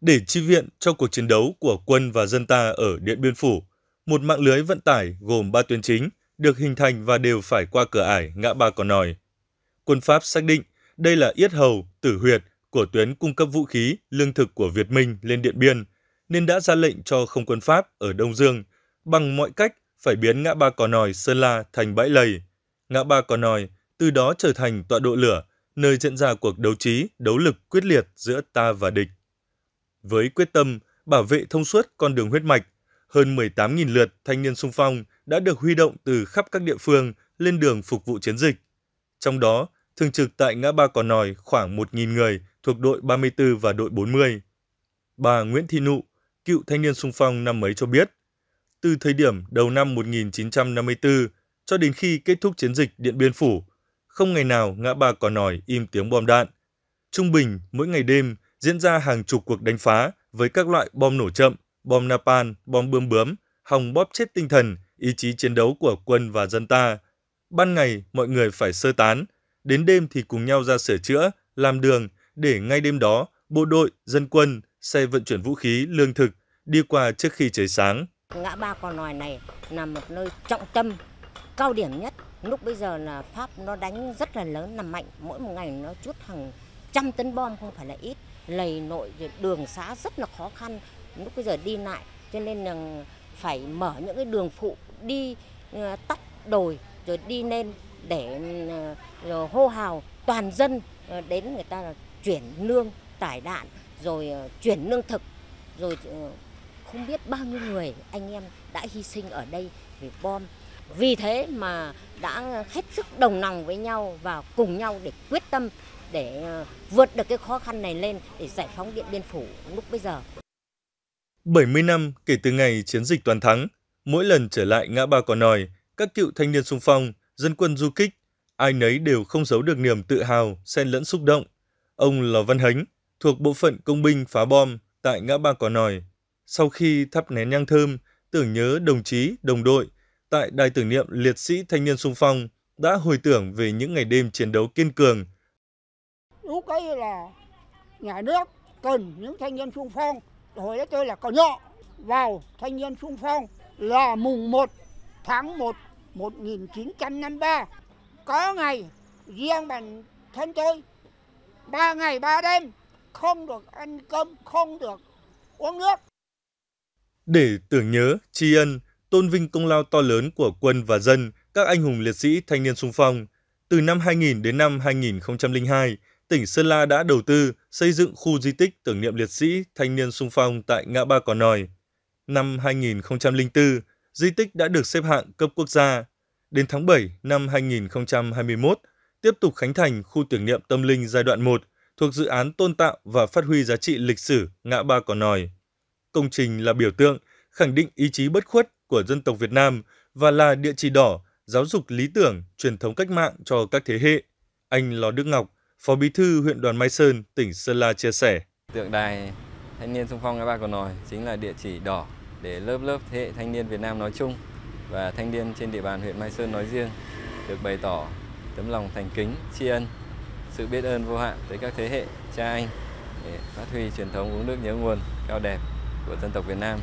để chi viện cho cuộc chiến đấu của quân và dân ta ở Điện Biên Phủ. Một mạng lưới vận tải gồm ba tuyến chính được hình thành và đều phải qua cửa ải ngã ba Cỏ Nòi. Quân Pháp xác định đây là yết hầu, tử huyệt của tuyến cung cấp vũ khí, lương thực của Việt Minh lên Điện Biên, nên đã ra lệnh cho không quân Pháp ở Đông Dương bằng mọi cách phải biến ngã ba Cỏ Nòi Sơn La thành bãi lầy. Ngã ba Cỏ Nòi từ đó trở thành tọa độ lửa, nơi diễn ra cuộc đấu trí, đấu lực quyết liệt giữa ta và địch. Với quyết tâm bảo vệ thông suốt con đường huyết mạch, hơn 18.000 lượt thanh niên sung phong đã được huy động từ khắp các địa phương lên đường phục vụ chiến dịch. Trong đó, thường trực tại ngã ba Cò Nòi khoảng 1.000 người thuộc đội 34 và đội 40. Bà Nguyễn Thị Nụ, cựu thanh niên sung phong năm ấy cho biết, từ thời điểm đầu năm 1954 cho đến khi kết thúc chiến dịch Điện Biên Phủ, không ngày nào ngã ba Cò Nòi im tiếng bom đạn. Trung bình, mỗi ngày đêm diễn ra hàng chục cuộc đánh phá với các loại bom nổ chậm, bom napalm, bom bươm bướm, hòng bóp chết tinh thần, ý chí chiến đấu của quân và dân ta. Ban ngày, mọi người phải sơ tán, đến đêm thì cùng nhau ra sửa chữa, làm đường, để ngay đêm đó, bộ đội, dân quân, xe vận chuyển vũ khí, lương thực đi qua trước khi trời sáng. Ngã ba con Nòi này là một nơi trọng tâm, cao điểm nhất. Lúc bây giờ là Pháp nó đánh rất là lớn, nằm mạnh. Mỗi một ngày nó chút hàng trăm tấn bom không phải là ít lầy nội đường xá rất là khó khăn lúc bây giờ đi lại cho nên là phải mở những cái đường phụ đi ờ, tắt đồi rồi đi lên để ờ, rồi hô hào toàn dân ờ, đến người ta là chuyển lương tải đạn rồi chuyển lương thực rồi không biết bao nhiêu người anh em đã hy sinh ở đây vì bom vì thế mà đã hết sức đồng lòng với nhau và cùng nhau để quyết tâm để ờ, vượt được cái khó khăn này lên để giải phóng Điện Biên Phủ lúc bây giờ. 70 năm kể từ ngày chiến dịch toàn thắng, mỗi lần trở lại ngã ba Cỏ Nòi, các cựu thanh niên sung phong, dân quân du kích, ai nấy đều không giấu được niềm tự hào, xen lẫn xúc động. Ông Lò Văn Hánh, thuộc bộ phận công binh phá bom tại ngã ba Cỏ Nòi, sau khi thắp nén nhang thơm, tưởng nhớ đồng chí, đồng đội, tại đài tưởng niệm liệt sĩ thanh niên sung phong, đã hồi tưởng về những ngày đêm chiến đấu kiên cường – cái là nhà nước cần những thanh niên sung phong hồi đó tôi là còn nhỏ vào thanh niên sung phong là mùng 1 tháng 1 1953 có ngày riêng bản thân tôi ba ngày ba đêm không được ăn cơm không được uống nước để tưởng nhớ tri ân tôn vinh công lao to lớn của quân và dân các anh hùng liệt sĩ thanh niên sung phong từ năm 2000 đến năm 2002 tỉnh Sơn La đã đầu tư xây dựng khu di tích tưởng niệm liệt sĩ thanh niên sung phong tại ngã ba Cò Nòi. Năm 2004, di tích đã được xếp hạng cấp quốc gia. Đến tháng 7 năm 2021, tiếp tục khánh thành khu tưởng niệm tâm linh giai đoạn 1 thuộc dự án tôn tạo và phát huy giá trị lịch sử ngã ba Cò Nòi. Công trình là biểu tượng, khẳng định ý chí bất khuất của dân tộc Việt Nam và là địa chỉ đỏ giáo dục lý tưởng, truyền thống cách mạng cho các thế hệ. Anh Lò Đức Ngọc, Phó Bí thư huyện đoàn Mai Sơn, tỉnh Sơn La chia sẻ. Tượng đài thanh niên sung phong ngã ba Cầu Nòi chính là địa chỉ đỏ để lớp lớp thế hệ thanh niên Việt Nam nói chung và thanh niên trên địa bàn huyện Mai Sơn nói riêng được bày tỏ tấm lòng thành kính, tri ân, sự biết ơn vô hạn tới các thế hệ cha anh để phát huy truyền thống uống nước nhớ nguồn cao đẹp của dân tộc Việt Nam.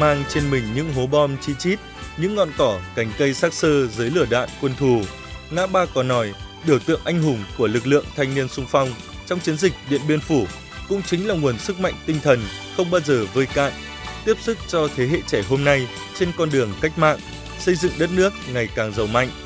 Mang trên mình những hố bom chi chít những ngọn cỏ, cành cây xác xơ dưới lửa đạn quân thù, ngã ba cỏ nòi, biểu tượng anh hùng của lực lượng thanh niên sung phong trong chiến dịch Điện Biên Phủ cũng chính là nguồn sức mạnh tinh thần không bao giờ vơi cạn, tiếp sức cho thế hệ trẻ hôm nay trên con đường cách mạng, xây dựng đất nước ngày càng giàu mạnh.